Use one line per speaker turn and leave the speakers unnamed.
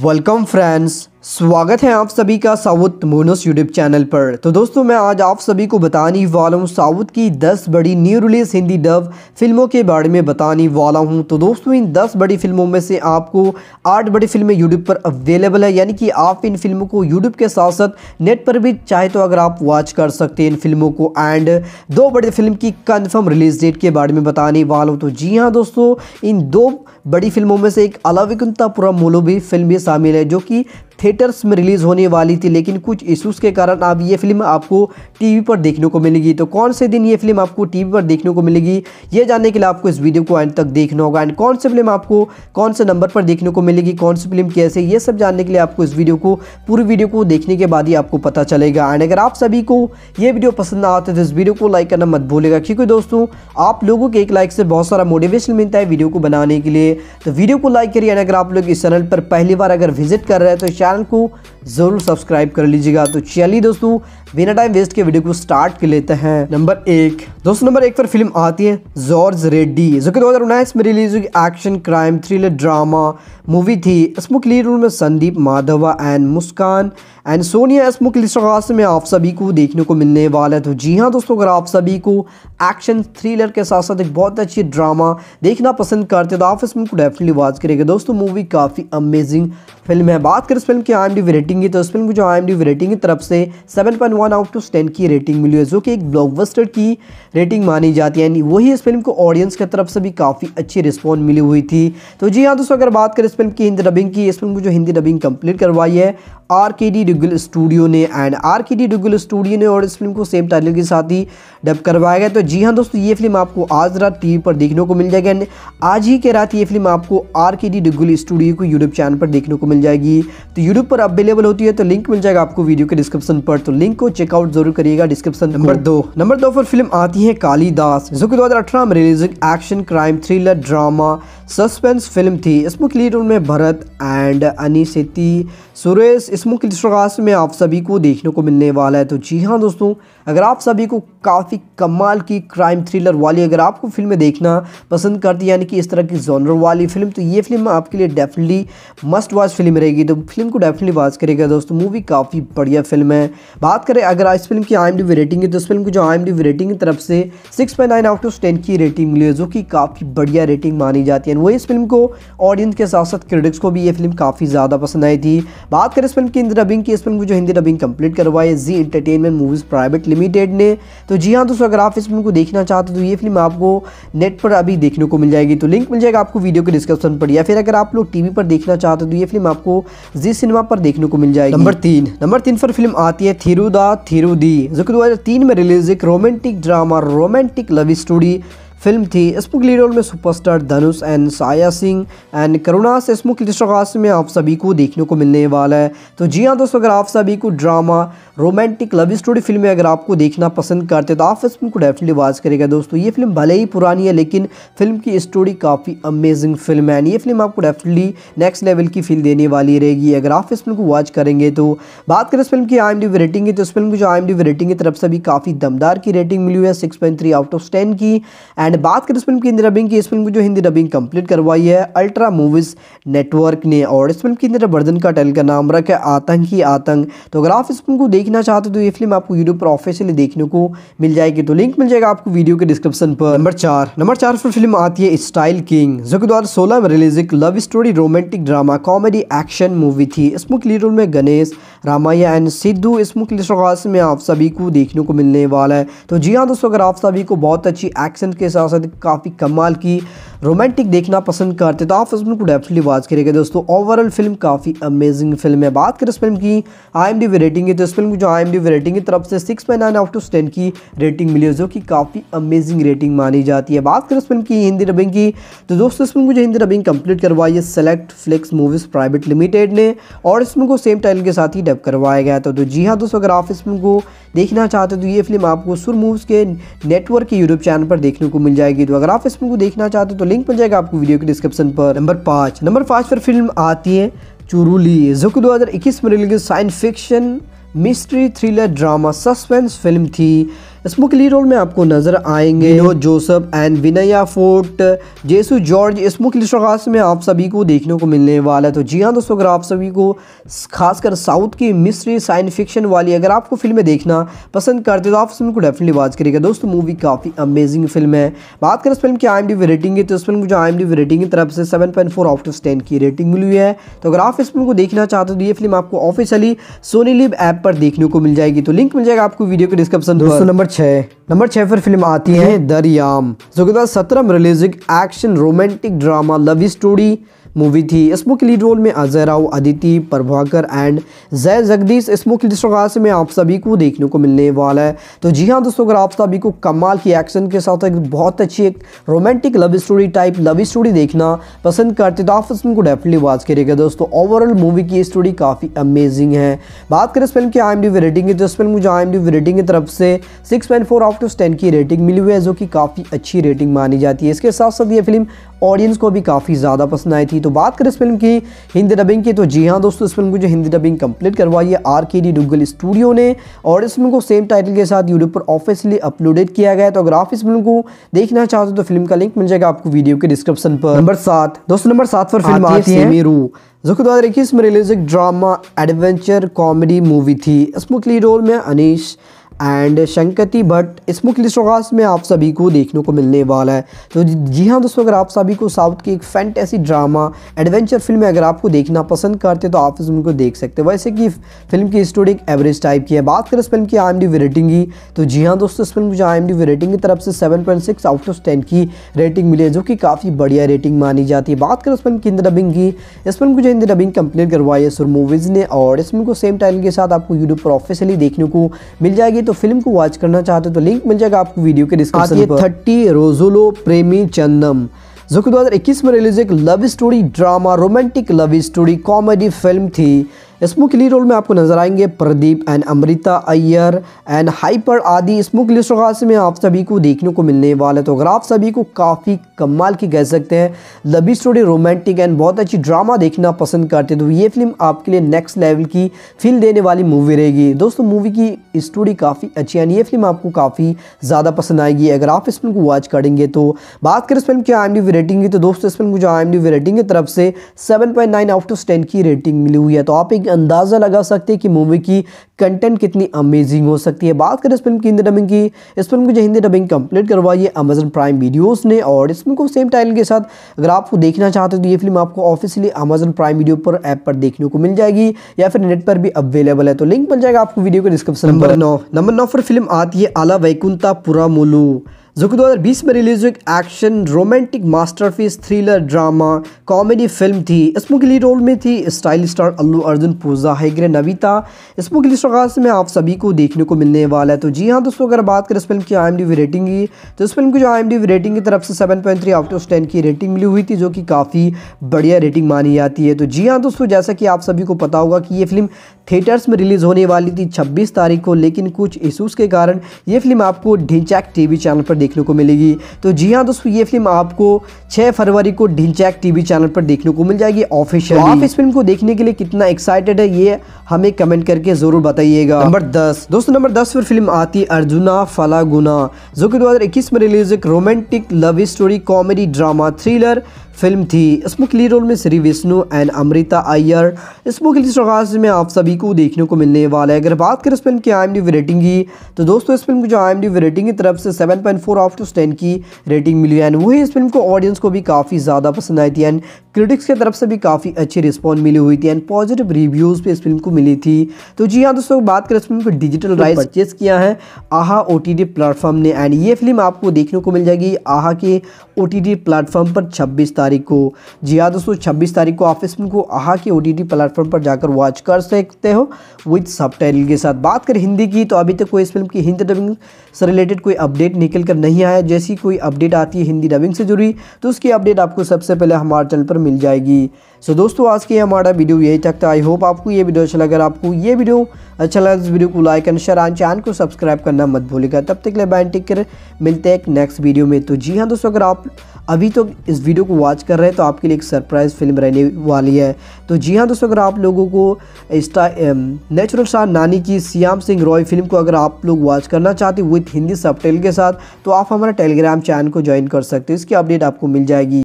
Welcome friends, स्वागत है आप सभी का साउथ मोनोस यूट्यूब चैनल पर तो दोस्तों मैं आज आप सभी को बताने वाला हूँ साउथ की 10 बड़ी न्यू रिलीज़ हिंदी डब फिल्मों के बारे में बताने वाला हूँ तो दोस्तों इन 10 बड़ी फिल्मों में से आपको 8 बड़ी फिल्में यूट्यूब पर अवेलेबल है यानी कि आप इन फिल्मों को यूट्यूब के साथ साथ नेट पर भी चाहे तो अगर आप वॉच कर सकते हैं इन फिल्मों को एंड दो बड़ी फिल्म की कन्फर्म रिलीज डेट के बारे में बताने वाला हूँ तो जी हाँ दोस्तों इन दो बड़ी फिल्मों में से एक अलाविकुंतापुरा मोलो भी फिल्म भी शामिल है जो कि थिएटर्स में रिलीज़ होने वाली थी लेकिन कुछ इशूज़ के कारण अब ये फिल्म आपको टीवी पर देखने को मिलेगी तो कौन से दिन ये फिल्म आपको टीवी पर देखने को मिलेगी ये जानने के लिए आपको इस वीडियो को एंड तक देखना होगा एंड कौन सी फिल्म आपको कौन से नंबर पर देखने को मिलेगी कौन सी फिल्म कैसे ये सब जानने के लिए आपको इस वीडियो को पूरी वीडियो को देखने के बाद ही आपको पता चलेगा एंड अगर आप सभी को ये वीडियो पसंद ना आते तो इस वीडियो को लाइक करना मत भूलेगा क्योंकि दोस्तों आप लोगों के एक लाइक से बहुत सारा मोटिवेशन मिलता है वीडियो को बनाने के लिए तो वीडियो को लाइक करिए अगर आप लोग इस चैनल पर पहली बार अगर विजिट कर रहे हैं तो इस चैनल को ज़रूर सब्सक्राइब कर लीजिएगा तो चलिए दोस्तों बिना टाइम वेस्ट के वीडियो को स्टार्ट कर लेते हैं नंबर एक दोस्तों नंबर एक पर फिल्म आती है जॉर्ज रेड्डी जो कि दो में रिलीज हुई action crime thriller drama movie थी इसमुख लीड रोल में संदीप माधवा एंड मुस्कान एंड सोनिया स्मुख लिस्ट में आप सभी को देखने को मिलने वाला है तो जी हाँ दोस्तों अगर आप सभी को एक्शन थ्रिलर के साथ साथ एक बहुत अच्छी ड्रामा देखना पसंद करते तो आप इस को डेफिनेटली वॉच करेंगे दोस्तों मूवी काफ़ी अमेजिंग फिल्म है बात करें इस फिल्म की आई एम रेटिंग है तो इस फिल्म को जो आई रेटिंग की तरफ से 7.1 point one out of ten की रेटिंग मिली है जो कि एक ब्लॉकबस्टर की रेटिंग मानी जाती है यानी वही इस फिल्म को ऑडियंस की तरफ से भी काफ़ी अच्छी रिस्पॉन्स मिली हुई थी तो जी हाँ दोस्तों अगर बात करें इस फिल्म की हिंदी डबिंग की इस फिल्म को जो हिंदी डबिंग कंप्लीट करवाई है R K D Duggal studio ने and R K D Duggal studio ने और इस फिल्म को सेम टाइटल के साथ ही डब करवाया गया तो जी हाँ दोस्तों ये फिल्म आपको आज रात टीवी पर देखने को मिल जाएगी एंड आज ही के रात ये फिल्म आपको R K D Duggal studio को यूट्यूब चैनल पर देखने को मिल जाएगी तो यूट्यूब पर अवेलेबल अवेलेबल होती है तो लिंक मिल जाएगा आपको वीडियो के डिस्क्रिप्शन पर तो लिंक को चेकआउट जरूर करिएगा डिस्क्रिप्शन नंबर दो नंबर दो पर फिल्म आती है कालीदास जो की दो में release action crime thriller drama suspense film थी इसमें लीड रोल में भरत एंड अनी सेती सुरेश इसमें श्रगास में आप सभी को देखने को मिलने वाला है तो जी हाँ दोस्तों अगर आप सभी को काफ़ी कमाल की क्राइम थ्रिलर वाली अगर आपको फिल्में देखना पसंद करती यानी कि इस तरह की जॉनर वाली फिल्म तो ये फिल्म आपके लिए डेफिनेटली मस्ट वॉच फिल्म रहेगी तो फिल्म को डेफिनेटली वॉच करें मिलेगा दोस्तों मूवी काफ़ी बढ़िया फिल्म है बात करें अगर इस फिल्म की आई एम रेटिंग है तो इस फिल्म की जो आई एम डी रेटिंग की तरफ से six point nine out of ten की रेटिंग मिली है जो कि काफ़ी बढ़िया रेटिंग मानी जाती है वही इस फिल्म को ऑडियंस के साथ साथ क्रिटिक्स को भी ये फिल्म काफ़ी ज़्यादा पसंद आई थी बात करें इस फिल्म की हिंदी डबिंग की इस फिल्म को जो हिंदी डबिंग कंप्लीट करवाई Zee entertainment movies private limited ने तो जी हाँ दोस्तों अगर आप इस फिल्म को देखना चाहते हो तो ये फिल्म आपको नेट पर अभी देखने को मिल जाएगी तो लिंक मिल जाएगा आपको वीडियो के डिस्क्रिप्शन पर या फिर अगर आप लोग टीवी पर देखना चाहते हो तो ये फिल्म आपको जी सिनेमा पर देखने को मिल जाएगी नंबर तीन नंबर तीन पर फिल्म आती है थिरुदा थिरुदी जो कि दो में रिलीज एक romantic drama romantic love story film थी इसमुख लीड रोल में superstar Dhanush and Saya Singh and करुणा से इसमुख लिस्टगास में आप सभी को देखने को मिलने वाला है तो जी हाँ दोस्तों अगर आप सभी को ड्रामा रोमांटिक लव स्टोरी फिल्में अगर आपको देखना पसंद करते तो आप इस फिल्म को डेफिनेटली वॉच करेगा दोस्तों ये फिल्म भले ही पुरानी है लेकिन फिल्म की स्टोरी काफ़ी अमेजिंग फिल्म है ये फिल्म आपको डेफिनेटली नेक्स्ट लेवल की फील देने वाली रहेगी अगर आप इस फिल्म को वॉच करेंगे तो बात करें इस फिल्म की आई एम रेटिंग की तो इस फिल्म की जो आई एम रेटिंग की तरफ से भी काफ़ी दमदार की रेटिंग मिली हुई है six point three out of ten की एंड एंड बात करें इस फिल्म की हिंदी डबिंग की इस फिल्म की जो हिंदी डबिंग कंप्लीट करवाई है अल्ट्रा मूवीज़ नेटवर्क ने और इस फिल्म की हिंदी वर्धन का टेल का नाम रखा है आतंक ही आतंक तो अगर आप इस फिल्म को देखना चाहते हो तो ये फिल्म आपको यूट्यूब पर ऑफिशियली देखने को मिल जाएगी तो लिंक मिल जाएगा आपको वीडियो के डिस्क्रिप्शन पर नंबर चार नंबर चार पर फिल्म आती है स्टाइल किंग जो कि दो में रिलीज एक love story romantic drama comedy action movie थी इसमें लीड रोल में गणेश रामाया एंड सिद्धू इस मुख्य आगाज़ में आप सभी को देखने को मिलने वाला है तो जी हाँ दोस्तों अगर आप सभी को बहुत अच्छी एक्शन के साथ साथ काफ़ी कमाल की रोमांटिक देखना पसंद करते तो आप फिल्म को डेफिनेटली वॉच करेगा दोस्तों ओवरऑल फिल्म काफ़ी अमेजिंग फिल्म है बात करें इस फिल्म की आई एम डी रेटिंग है तो इस फिल्म की जो आई एम डी रेटिंग की तरफ से six point nine out of ten की रेटिंग मिली है जो कि काफ़ी अमेजिंग रेटिंग मानी जाती है बात करें इस फिल्म की हिंदी रबिंग की तो दोस्तों इस फिल्म को जो हिंदी रबिंग कंप्लीट करवाई है Select Flix movies private limited ने और इसमें को सेम टाइटल के साथ ही डब करवाया गया था तो जी हाँ दोस्तों अगर आप इस फिल्म को देखना चाहते हो तो ये फिल्म आपको सुर मूव्स के नेटवर्क के यूट्यूब चैनल पर देखने को मिल जाएगी तो अगर आप इस फिल्म को देखना चाहते हो तो लिंक मिल जाएगा आपको वीडियो के डिस्क्रिप्शन पर नंबर पाँच नंबर पाँच पर फिल्म आती है चुरुली जो कि 2021 में release science fiction mystery thriller drama suspense film थी इसमें के लीड रोल में आपको नजर आएंगे Joseph and Vinaya Forrt Jesu George इसमें की खास में आप सभी को देखने को मिलने वाला है तो जी हाँ दोस्तों अगर आप सभी को खासकर साउथ की मिस्ट्री साइंस फिक्शन वाली अगर आपको फिल्में देखना पसंद करते हो तो आप फिल्म को डेफिनेटली वॉच करेगा दोस्तों मूवी काफ़ी अमेजिंग फिल्म है बात करें इस फिल्म की आई एम रेटिंग की तो इस फिल्म को जो आई एम रेटिंग की तरफ से seven point four out of ten की रेटिंग मिली है तो अगर आप इस फिल्म को देखना चाहते हो तो ये फिल्म आपको ऑफिशियली सोनी लिव ऐप पर देखने को मिल जाएगी तो लिंक मिल जाएगा आपको वीडियो के डिस्क्रिप्शन दोस्तों नंबर छः नंबर छः पर फिल्म आती है दरियाम जो कि सत्रह में release action romantic drama love story movie थी इस मुख्य लीड रोल में अजय राव अदिति प्रभाकर एंड जय जगदीश इस मुख्य डिस्टोगास में आप सभी को देखने को मिलने वाला है तो जी हाँ दोस्तों अगर आप सभी को कमाल की एक्शन के साथ एक बहुत अच्छी एक romantic love story type love story देखना पसंद करते तो आप इस फिल्म को डेफिनेटली वॉच करिएगा दोस्तों ओवरऑल मूवी की स्टोरी काफ़ी अमेजिंग है बात करें इस फिल्म की आई एम डी रेटिंग की तो इस फिल्म मुझे आई एम डी रेटिंग की तरफ से six point four out of ten की रेटिंग मिली हुई है जो कि काफ़ी अच्छी रेटिंग मानी जाती है इसके साथ साथ ये फिल्म ऑडियंस को भी काफ़ी ज़्यादा पसंद आई थी तो बात करें इस फिल्म की हिंदी डबिंग की तो जी हाँ दोस्तों इस फिल्म को जो हिंदी डबिंग कंप्लीट करवाई है R K D Duggal studio ने और इस फिल्म को सेम टाइटल के साथ यूट्यूब पर ऑफिसली अपलोडेड किया गया तो अगर आप इस फिल्म को देखना चाहते हो तो फिल्म का लिंक मिल जाएगा आपको वीडियो के डिस्क्रिप्शन पर नंबर सात दोस्तों नंबर सात पर फिल्म आती है मेरू जो कि दो हज़ार इक्कीस में रिलीज एक ड्रामा एडवेंचर कॉमेडी मूवी थी इसमें लीड रोल में अनीश एंड शंकति भट्ट इस मुख्य में आप सभी को देखने को मिलने वाला है तो जी हाँ दोस्तों अगर आप सभी को साउथ की एक फैंटेसी ड्रामा एडवेंचर फिल्म अगर आपको देखना पसंद करते तो आप इस फिल्म को देख सकते हो वैसे कि फिल्म की स्टोरी एक एवरेज टाइप की है बात करें इस फिल्म की आई एम रेटिंग की तो जी हाँ दोस्तों इस फिल्म को जो आई एम रेटिंग की तरफ से सेवन आउट ऑफ टेन की रेटिंग मिली है जो कि काफ़ी बढ़िया रेटिंग मानी जाती है बात करें इस फिल्म की हिंदी डबिंग की इस फिल्म को जो हिंदी डबिंग कंप्लीट करवाई है सुर मूवीज़ ने और इस फिल्म को सेम टाइटल के साथ आपको यूट्यूब पर ऑफिसली देखने को मिल जाएगी चाहिए तो फिल्म को वॉच करना चाहते हो तो लिंक मिल जाएगा आपको वीडियो के डिस्क्रिप्शन पर थर्टी रोजोलो प्रेमी चंदम जो कि दो हजार इक्कीस में रिलीज एक love story drama romantic love story comedy film थी स्मोक लीड रोल में आपको नजर आएंगे Pradeep and Amritha Aiyer and hyper Aadi स्मोक लिस्ट खास में आप सभी को देखने को मिलने वाला है तो अगर आप सभी को काफ़ी कमाल की कह सकते हैं लबी स्टोरी रोमांटिक एंड बहुत अच्छी ड्रामा देखना पसंद करते हैं तो ये फिल्म आपके लिए नेक्स्ट लेवल की फील देने वाली मूवी रहेगी दोस्तों मूवी की स्टोरी काफ़ी अच्छी एंड ये फिल्म आपको काफ़ी ज़्यादा पसंद आएगी अगर आप इस फिल्म को वॉच करेंगे तो बात करें इस फिल्म की आई रेटिंग की तो दोस्तों इस फिल्म को जो आई रेटिंग की तरफ से seven point nine out of ten की रेटिंग मिली हुई है तो आप एक अंदाज़ा लगा सकते हैं कि मूवी की कंटेंट कितनी अमेजिंग हो सकती है बात करें इस फिल्म की हिंदी डबिंग की इस फिल्म की जो हिंदी डबिंग कंप्लीट करवाई है अमेजन प्राइम वीडियोस ने और इस फिल्म को सेम टाइटल के साथ अगर आपको देखना चाहते हो तो ये फिल्म आपको ऑफिशियली अमेजन प्राइम वीडियो पर ऐप पर देखने को मिल जाएगी या फिर नेट पर भी अवेलेबल है तो लिंक मिल जाएगा आपको वीडियो के डिस्क्रिप्शन नंबर नौ नंबर नौ पर फिल्म आती है आला वैकुंता पुरामोलू जो कि 2020 में रिलीज हुई एक action romantic masterpiece thriller drama comedy film थी इसमें के लीड रोल में थी स्टाइल स्टार अल्लू अर्जुन पूजा हैगर नवीता इसमें के लिए शख्स में आप सभी को देखने को मिलने वाला है तो जी हाँ दोस्तों अगर बात करें इस फिल्म की आई रेटिंग की तो इस फिल्म की जो आई रेटिंग की तरफ से seven point three out of ten की रेटिंग मिली हुई थी जो कि काफ़ी बढ़िया रेटिंग मानी जाती है तो जी हाँ दोस्तों जैसा कि आप सभी को पता होगा कि ये फिल्म थिएटर्स में रिलीज़ होने वाली थी छब्बीस तारीख को लेकिन कुछ इशूज़ के कारण ये फिल्म आपको ढिंचैक टी चैनल पर देखने को मिलेगी तो जी हाँ दोस्तों ये फिल्म आपको 6 फरवरी को ढिंचैक टीवी चैनल पर देखने को मिल जाएगी ऑफिशियल तो आप इस फिल्म को देखने के लिए कितना एक्साइटेड है ये हमें कमेंट करके जरूर बताइएगा नंबर दस दोस्तों नंबर दस पर फिल्म आती अर्जुना फलागुना जो कि दो में रिलीज एक romantic love story comedy drama thriller film थी इसमें क्ली रोल में श्री विष्णु एंड अमृता अय्यर इस मुख्य आगाज में आप सभी को देखने को मिलने वाला है अगर बात करें इस फिल्म की आई एम डी रेटिंग की तो दोस्तों इस फिल्म को जो आई एम डी रेटिंग की तरफ से seven point four out to ten की रेटिंग मिली है एंड वही इस फिल्म को ऑडियंस को भी काफ़ी ज़्यादा पसंद आई थी एंड क्रिटिक्स की तरफ से भी काफ़ी अच्छी रिस्पॉन्स मिली हुई थी एंड पॉजिटिव रिव्यूज़ पे इस फिल्म को मिली थी तो जी हाँ दोस्तों बात करें इस फिल्म को डिजिटल राइट परचेस किया है आहा ओ टी प्लेटफॉर्म ने एंड ये फिल्म आपको देखने को मिल जाएगी आहा के ओ टी प्लेटफॉर्म पर छब्बीस तारीख को जी हाँ दोस्तों छब्बीस तारीख को आप इस फिल्म को आहा के ओ टी प्लेटफॉर्म पर जाकर वॉच कर सकते हो विथ सब के साथ बात करें हिंदी की तो अभी तक कोई इस फिल्म की हिंदी डबिंग से रिलेटेड कोई अपडेट निकल कर नहीं आया जैसी कोई अपडेट आती है हिंदी डबिंग से जुड़ी तो उसकी अपडेट आपको सबसे पहले हमारे चैनल पर मिल जाएगी सो so, दोस्तों आज के हमारा वीडियो यही तक था आई होप आपको ये वीडियो अच्छा लगा आपको ये वीडियो अच्छा लगा तो इस वीडियो को like and share and channel को सब्सक्राइब करना मत भूलिएगा तब तक ले बैन टिक कर मिलते हैं एक नेक्स्ट वीडियो में तो जी हाँ दोस्तों अगर आप अभी तो इस वीडियो को वॉच कर रहे हैं तो आपके लिए एक सरप्राइज़ फिल्म रहने वाली है तो जी हाँ दोस्तों अगर आप लोगों को स्टार नेचुरल शाह नानी की सियाम सिंह रॉय फिल्म को अगर आप लोग वॉच करना चाहते विथ हिंदी सब के साथ तो आप हमारा टेलीग्राम चैनल को ज्वाइन कर सकते हो इसकी अपडेट आपको मिल जाएगी